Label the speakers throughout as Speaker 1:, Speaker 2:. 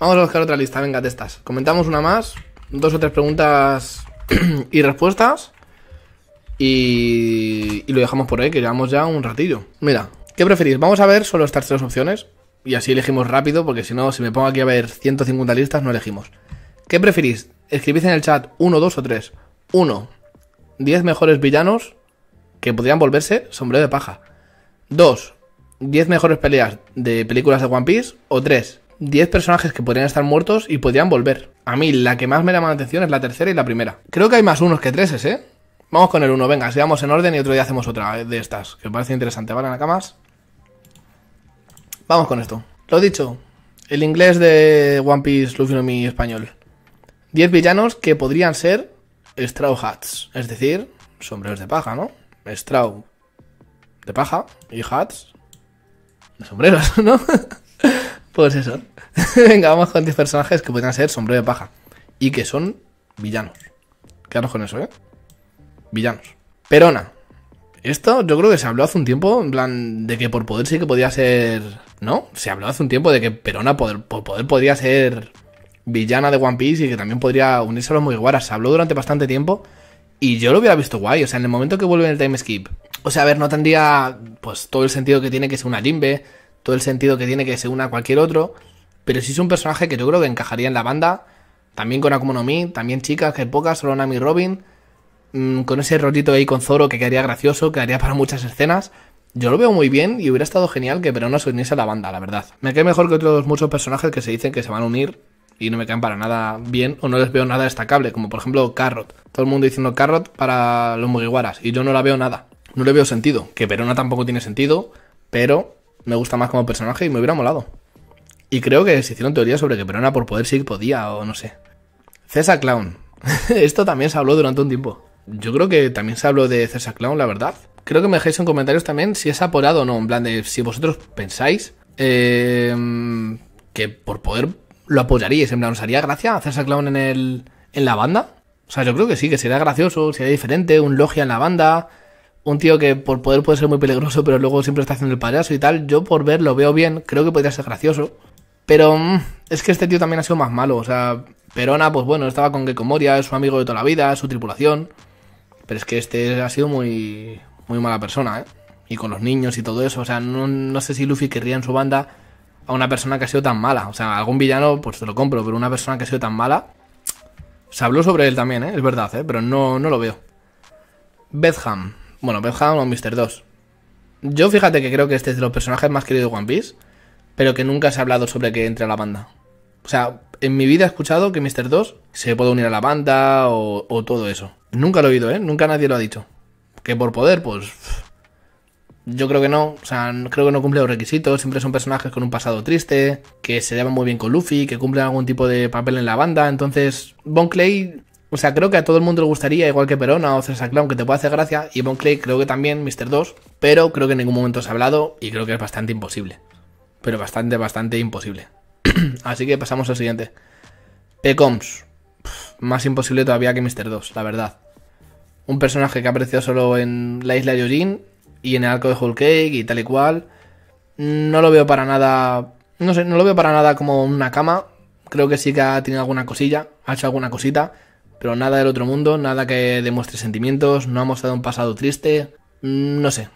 Speaker 1: Vamos a buscar otra lista, venga, de estas. Comentamos una más, dos o tres preguntas y respuestas. Y, lo dejamos por ahí, que llevamos ya un ratillo. Mira, ¿qué preferís? Vamos a ver solo estas tres opciones. Y así elegimos rápido, porque si no, si me pongo aquí a ver 150 listas, no elegimos. ¿Qué preferís? Escribís en el chat 1, 2 o 3. 1. 10 mejores villanos que podrían volverse sombrero de paja. 2. 10 mejores peleas de películas de One Piece. O 3. 10 personajes que podrían estar muertos y podrían volver. A mí la que más me llama la atención es la tercera y la primera. Creo que hay más unos que treses, ¿eh? Vamos con el uno, venga, sigamos en orden y otro día hacemos otra de estas, que me parece interesante. ¿Vale, Nakamas? Vamos con esto. Lo dicho, el inglés de One Piece Luffy no mi español. 10 villanos que podrían ser Straw Hats, es decir, sombreros de paja, ¿no? Straw de paja y hats de sombreros, ¿no? es pues eso. Venga, vamos con 10 personajes que pueden ser sombrero de paja. Y que son villanos. quedarnos con eso, ¿eh? Villanos. Perona. Esto yo creo que se habló hace un tiempo, en plan, de que por poder sí que podía ser... ¿No? Se habló hace un tiempo de que Perona por poder podría ser villana de One Piece y que también podría unirse a los Mugiwaras. Se habló durante bastante tiempo y yo lo hubiera visto guay. O sea, en el momento que vuelve en el time skip. O sea, a ver, no tendría pues todo el sentido que tiene que ser una Jinbe todo el sentido que tiene que se una a cualquier otro. Pero sí es un personaje que yo creo que encajaría en la banda. También con no también chicas, que pocas, solo Nami Robin. Mm, con ese rollito ahí con Zoro que quedaría gracioso, quedaría para muchas escenas. Yo lo veo muy bien y hubiera estado genial que Perona se uniese a la banda, la verdad. Me cae mejor que otros muchos personajes que se dicen que se van a unir y no me caen para nada bien o no les veo nada destacable, como por ejemplo Carrot. Todo el mundo diciendo Carrot para los Mugiwaras y yo no la veo nada. No le veo sentido, que Perona tampoco tiene sentido, pero me gusta más como personaje y me hubiera molado. Y creo que se hicieron teorías sobre que Perona por poder sí podía o no sé. César Clown. Esto también se habló durante un tiempo. Yo creo que también se habló de César Clown, la verdad. Creo que me dejéis en comentarios también si es aporado o no. En plan de si vosotros pensáis eh, que por poder lo apoyaríais. En plan, ¿os haría gracia a César clown en, el, en la banda? O sea, yo creo que sí, que sería gracioso, sería diferente, un logia en la banda, un tío que por poder puede ser muy peligroso, pero luego siempre está haciendo el payaso y tal. Yo por ver lo veo bien, creo que podría ser gracioso. Pero mm, es que este tío también ha sido más malo. O sea, Perona, pues bueno, estaba con que es su amigo de toda la vida, su tripulación. Pero es que este ha sido muy, muy mala persona, ¿eh? Y con los niños y todo eso. O sea, no, sé si Luffy querría en su banda a una persona que ha sido tan mala. O sea, algún villano, pues te lo compro, pero una persona que ha sido tan mala. Se habló sobre él también, ¿eh? Es verdad, ¿eh? Pero no, no lo veo. Betham. Bueno, o Mr. 2. Yo fíjate que creo que este es de los personajes más queridos de One Piece, pero que nunca se ha hablado sobre que entre a la banda. O sea, en mi vida he escuchado que Mr. 2 se puede unir a la banda o, todo eso. Nunca lo he oído, ¿eh? Nunca nadie lo ha dicho. Que por poder, pues... Yo creo que no, o sea, creo que no cumple los requisitos, siempre son personajes con un pasado triste, que se llevan muy bien con Luffy, que cumplen algún tipo de papel en la banda, entonces Bon Clay o sea, creo que a todo el mundo le gustaría, igual que Perona o César Clown, que te puede hacer gracia. Y Bon Clay creo que también, Mr. 2. Pero creo que en ningún momento se ha hablado y creo que es bastante imposible. Pero bastante, bastante imposible. Así que pasamos al siguiente. Pecoms. Más imposible todavía que Mr. 2, la verdad. Un personaje que ha aparecido solo en la isla de Yojin y en el arco de Whole Cake y tal y cual. No lo veo para nada. No sé, no lo veo para nada como una cama. Creo que sí que ha tenido alguna cosilla, ha hecho alguna cosita pero nada del otro mundo, nada que demuestre sentimientos, no ha mostrado un pasado triste, mm, no sé.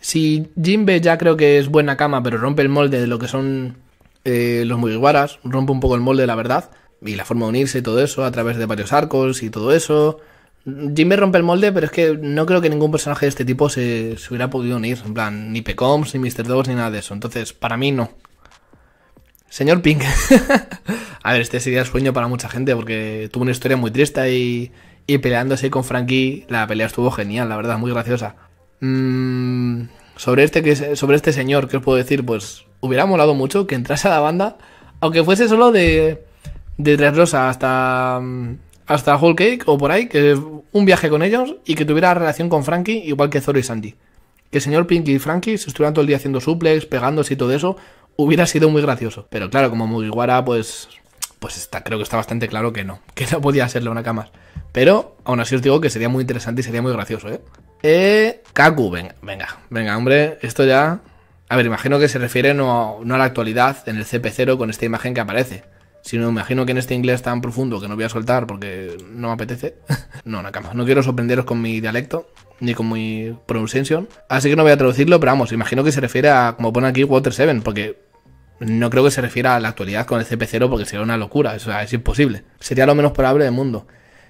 Speaker 1: Si Jinbe ya creo que es buena cama, pero rompe el molde de lo que son eh, los Mugiwaras, rompe un poco el molde, la verdad, y la forma de unirse y todo eso, a través de varios arcos y todo eso. Jinbe rompe el molde, pero es que no creo que ningún personaje de este tipo se, hubiera podido unir, en plan, ni Pecoms, ni Mr. Dogs, ni nada de eso, entonces, para mí no. Señor Pink. A ver, este sería el sueño para mucha gente porque tuvo una historia muy triste y, y peleándose con Frankie, la pelea estuvo genial, la verdad, muy graciosa. Mm, sobre, este, que, sobre este señor, ¿qué os puedo decir? Pues hubiera molado mucho que entrase a la banda, aunque fuese solo de, de Tres Rosa hasta, hasta Whole Cake o por ahí, que un viaje con ellos y que tuviera relación con Frankie igual que Zoro y Sandy. Que el señor Pinky y Frankie se estuvieran todo el día haciendo suplex, pegándose y todo eso, hubiera sido muy gracioso. Pero claro, como Mugiwara, pues pues está, creo que está bastante claro que no, que no podía serlo una cama. Pero aún así os digo que sería muy interesante y sería muy gracioso, ¿eh? Eh, Kaku, venga, venga, venga, hombre, esto ya... A ver, imagino que se refiere no, a la actualidad en el CP0 con esta imagen que aparece, sino imagino que en este inglés tan profundo que no voy a soltar porque no me apetece. no, Nakama, no quiero sorprenderos con mi dialecto ni con mi pronunciation. así que no voy a traducirlo, pero vamos, imagino que se refiere a, como pone aquí, Water 7, porque no creo que se refiera a la actualidad con el CP0 porque sería una locura, o sea, es imposible. Sería lo menos probable del mundo.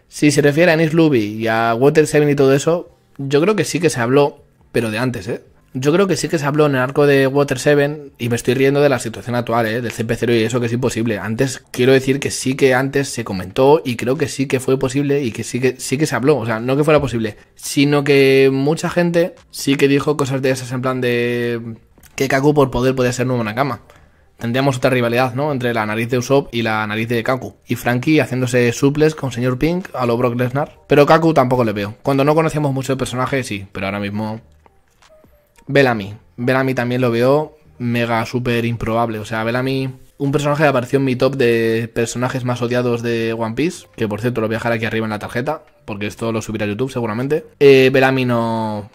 Speaker 1: Si se refiere a Nice Luby y a Water 7 y todo eso, yo creo que sí que se habló, pero de antes, ¿eh? Yo creo que sí que se habló en el arco de Water 7 y me estoy riendo de la situación actual, ¿eh? del CP0 y eso que es imposible. Antes quiero decir que sí que antes se comentó y creo que sí que fue posible y que sí que sí que se habló, o sea, no que fuera posible, sino que mucha gente sí que dijo cosas de esas en plan de que Kaku por poder podía ser nuevo en cama. Tendríamos otra rivalidad, ¿no? Entre la nariz de Usopp y la nariz de Kaku. Y Frankie haciéndose suples con señor Pink a lo Brock Lesnar. Pero Kaku tampoco le veo. Cuando no conocíamos mucho el personaje, sí. Pero ahora mismo... Bellamy. Bellamy también lo veo mega súper improbable. O sea, Bellamy... Un personaje de apareció en mi top de personajes más odiados de One Piece. Que por cierto lo voy a dejar aquí arriba en la tarjeta. Porque esto lo subirá a YouTube seguramente. Eh, Bellamy no...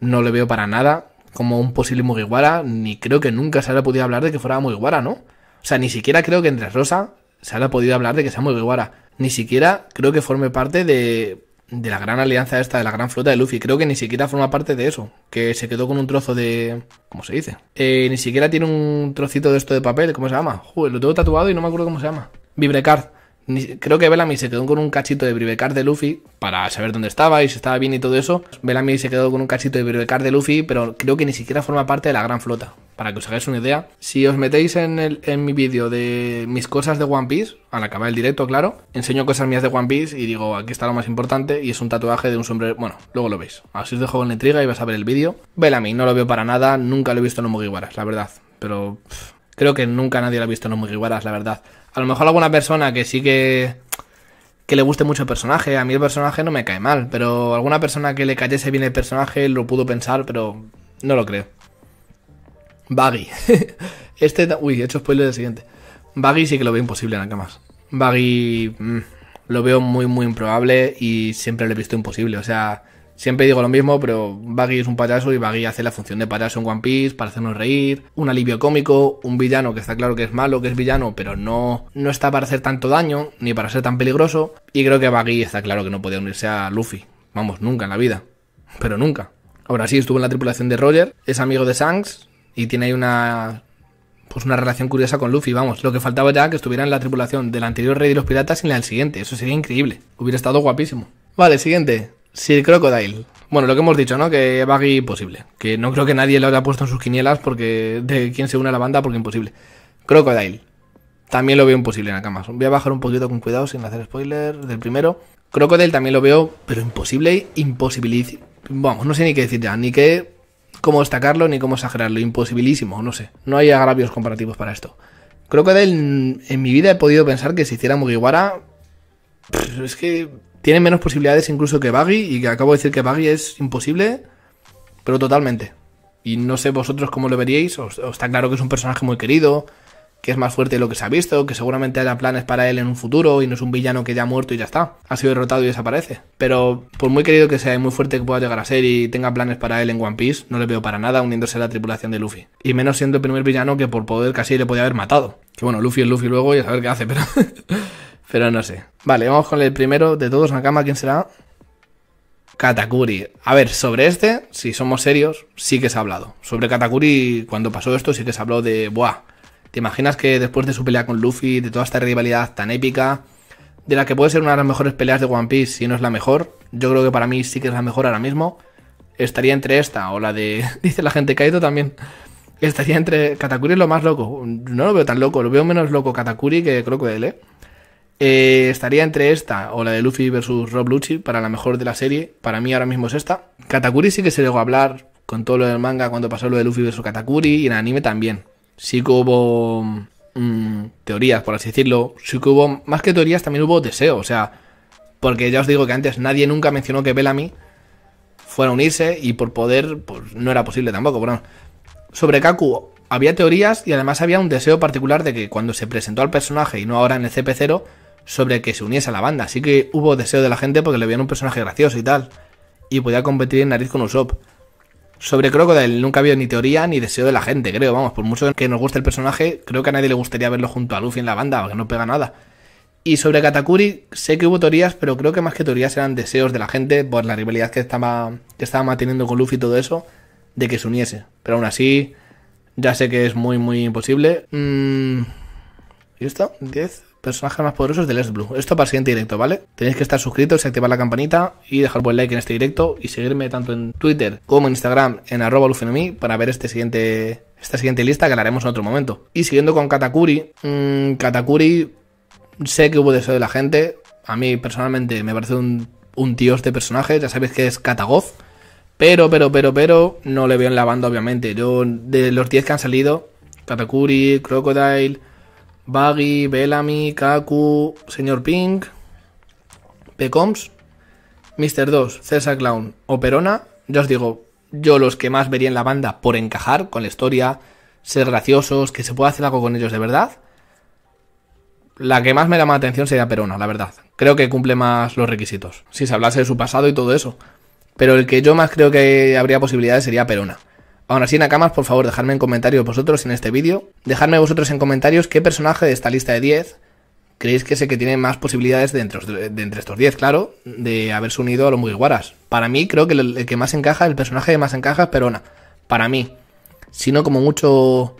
Speaker 1: No le veo para nada como un posible Mugiwara, ni creo que nunca se haya podido hablar de que fuera Mugiwara, ¿no? O sea, ni siquiera creo que entre Rosa se haya podido hablar de que sea Mugiwara. Ni siquiera creo que forme parte de, de la gran alianza esta, de la gran flota de Luffy. Creo que ni siquiera forma parte de eso. Que se quedó con un trozo de... ¿Cómo se dice? Eh, ni siquiera tiene un trocito de esto de papel. ¿Cómo se llama? Joder, lo tengo tatuado y no me acuerdo cómo se llama. Vibrecard Creo que Bellamy se quedó con un cachito de Bribecar de Luffy para saber dónde estaba y si estaba bien y todo eso. Bellamy se quedó con un cachito de Bribecar de Luffy, pero creo que ni siquiera forma parte de la gran flota. Para que os hagáis una idea, si os metéis en, el, en mi vídeo de mis cosas de One Piece, al acabar el directo, claro, enseño cosas mías de One Piece y digo, aquí está lo más importante y es un tatuaje de un sombrero. Bueno, luego lo veis. Así os dejo con la intriga y vas a ver el vídeo. Bellamy, no lo veo para nada, nunca lo he visto en los Mugiwaras, la verdad. Pero creo que nunca nadie lo ha visto en los Mugiwaras, la verdad. A lo mejor alguna persona que sí que, que le guste mucho el personaje, a mí el personaje no me cae mal, pero alguna persona que le cayese bien el personaje lo pudo pensar, pero no lo creo. Baggy. este, uy, he hecho spoiler del siguiente. Baggy sí que lo veo imposible, nada más. Baggy mm, lo veo muy, muy improbable y siempre lo he visto imposible. O sea, Siempre digo lo mismo, pero Baggy es un payaso y Baggy hace la función de payaso en One Piece para hacernos reír, un alivio cómico, un villano que está claro que es malo, que es villano, pero no, no está para hacer tanto daño ni para ser tan peligroso. Y creo que Baggy está claro que no podía unirse a Luffy. Vamos, nunca en la vida. Pero nunca. Ahora sí, estuvo en la tripulación de Roger, es amigo de Shanks y tiene ahí una pues una relación curiosa con Luffy, vamos. Lo que faltaba ya que estuviera en la tripulación del anterior rey de los piratas y en la del siguiente. Eso sería increíble. Hubiera estado guapísimo. Vale, siguiente. Sí, Crocodile. Bueno, lo que hemos dicho, ¿no? Que Baggy imposible. Que no creo que nadie lo haya puesto en sus quinielas porque de quién se une a la banda porque imposible. Crocodile. También lo veo imposible en Akamas. Voy a bajar un poquito con cuidado sin hacer spoiler del primero. Crocodile también lo veo, pero imposible, imposibilísimo. Vamos, no sé ni qué decir ya, ni qué cómo destacarlo, ni cómo exagerarlo. Imposibilísimo, no sé. No hay agravios comparativos para esto. Crocodile, en mi vida he podido pensar que si hiciera Mugiwara. es que tiene menos posibilidades incluso que Baggy, y que acabo de decir que Baggy es imposible, pero totalmente. Y no sé vosotros cómo lo veríais, os, está claro que es un personaje muy querido, que es más fuerte de lo que se ha visto, que seguramente haya planes para él en un futuro y no es un villano que ya ha muerto y ya está, ha sido derrotado y desaparece. Pero por muy querido que sea y muy fuerte que pueda llegar a ser y tenga planes para él en One Piece, no le veo para nada uniéndose a la tripulación de Luffy. Y menos siendo el primer villano que por poder casi le podía haber matado. Que bueno, Luffy es Luffy luego y a saber qué hace, pero... Pero no sé. Vale, vamos con el primero de todos, Nakama, ¿quién será? Katakuri. A ver, sobre este, si somos serios, sí que se ha hablado. Sobre Katakuri, cuando pasó esto, sí que se habló de, buah, ¿te imaginas que después de su pelea con Luffy, de toda esta rivalidad tan épica, de la que puede ser una de las mejores peleas de One Piece, si no es la mejor, yo creo que para mí sí que es la mejor ahora mismo, estaría entre esta o la de, dice la gente Kaido también, estaría entre Katakuri es lo más loco. No lo veo tan loco, lo veo menos loco Katakuri que creo que él, ¿eh? Eh, estaría entre esta o la de Luffy vs. Rob Lucci para la mejor de la serie. Para mí ahora mismo es esta. Katakuri sí que se llegó a hablar con todo lo del manga cuando pasó lo de Luffy vs. Katakuri y en el anime también. Sí que hubo mm, teorías, por así decirlo. Sí que hubo, más que teorías, también hubo deseo. O sea, porque ya os digo que antes nadie nunca mencionó que Bellamy fuera a unirse y por poder, pues no era posible tampoco. Bueno, sobre Kaku había teorías y además había un deseo particular de que cuando se presentó al personaje y no ahora en el CP0 sobre que se uniese a la banda. Así que hubo deseo de la gente porque le veían un personaje gracioso y tal. Y podía competir en nariz con Usopp. Sobre Crocodile nunca había ni teoría ni deseo de la gente, creo. Vamos, por mucho que nos guste el personaje, creo que a nadie le gustaría verlo junto a Luffy en la banda, porque no pega nada. Y sobre Katakuri, sé que hubo teorías, pero creo que más que teorías eran deseos de la gente por la rivalidad que estaba, que estaba manteniendo con Luffy y todo eso, de que se uniese. Pero aún así, ya sé que es muy, muy imposible. Mmm ¿Y esto? 10 personajes más poderosos de Les blue Esto para el siguiente directo, ¿vale? Tenéis que estar suscritos y activar la campanita y dejar buen like en este directo y seguirme tanto en Twitter como en Instagram en arroba para ver este siguiente, esta siguiente lista que la haremos en otro momento. Y siguiendo con Katakuri, mm, Katakuri sé que hubo deseo de la gente. A mí personalmente me parece un, un tío este personaje, ya sabéis que es Katagoz. Pero, pero, pero, pero, no le veo en la banda, obviamente. Yo, de los 10 que han salido, Katakuri, Crocodile, Baggy, Bellamy, Kaku, Señor Pink, Pecoms, Mr. 2, César Clown o Perona, ya os digo, yo los que más vería en la banda por encajar con la historia, ser graciosos, que se pueda hacer algo con ellos de verdad. La que más me llama la atención sería Perona, la verdad. Creo que cumple más los requisitos. Si se hablase de su pasado y todo eso. Pero el que yo más creo que habría posibilidades sería Perona. Aún así, Nakamas, por favor, dejadme en comentarios vosotros en este vídeo. Dejadme vosotros en comentarios qué personaje de esta lista de 10 creéis que es el que tiene más posibilidades de entre, de estos 10, claro, de haberse unido a los Mugiwaras. Para mí, creo que el, que más encaja, el personaje que más encaja es Perona. Para mí. Sino como mucho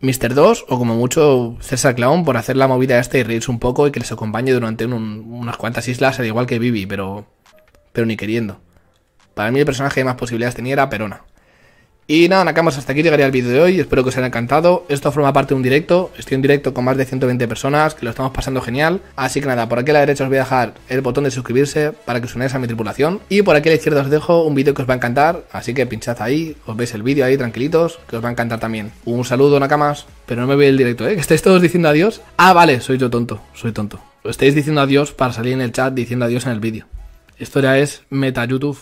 Speaker 1: Mr. 2 o como mucho César Clown por hacer la movida esta y reírse un poco y que les acompañe durante unas cuantas islas, al igual que Vivi, pero, pero ni queriendo. Para mí el personaje que más posibilidades tenía era Perona. Y nada, Nakamas, hasta aquí llegaría el vídeo de hoy, espero que os haya encantado, esto forma parte de un directo, estoy en directo con más de 120 personas, que lo estamos pasando genial, así que nada, por aquí a la derecha os voy a dejar el botón de suscribirse para que os unáis a mi tripulación, y por aquí a la izquierda os dejo un vídeo que os va a encantar, así que pinchad ahí, os veis el vídeo ahí tranquilitos, que os va a encantar también. Un saludo Nakamas, pero no me veis el directo, ¿eh? Que estáis todos diciendo adiós. Ah, vale, soy yo tonto, soy tonto. lo Estáis diciendo adiós para salir en el chat diciendo adiós en el vídeo. Esto ya es meta YouTube.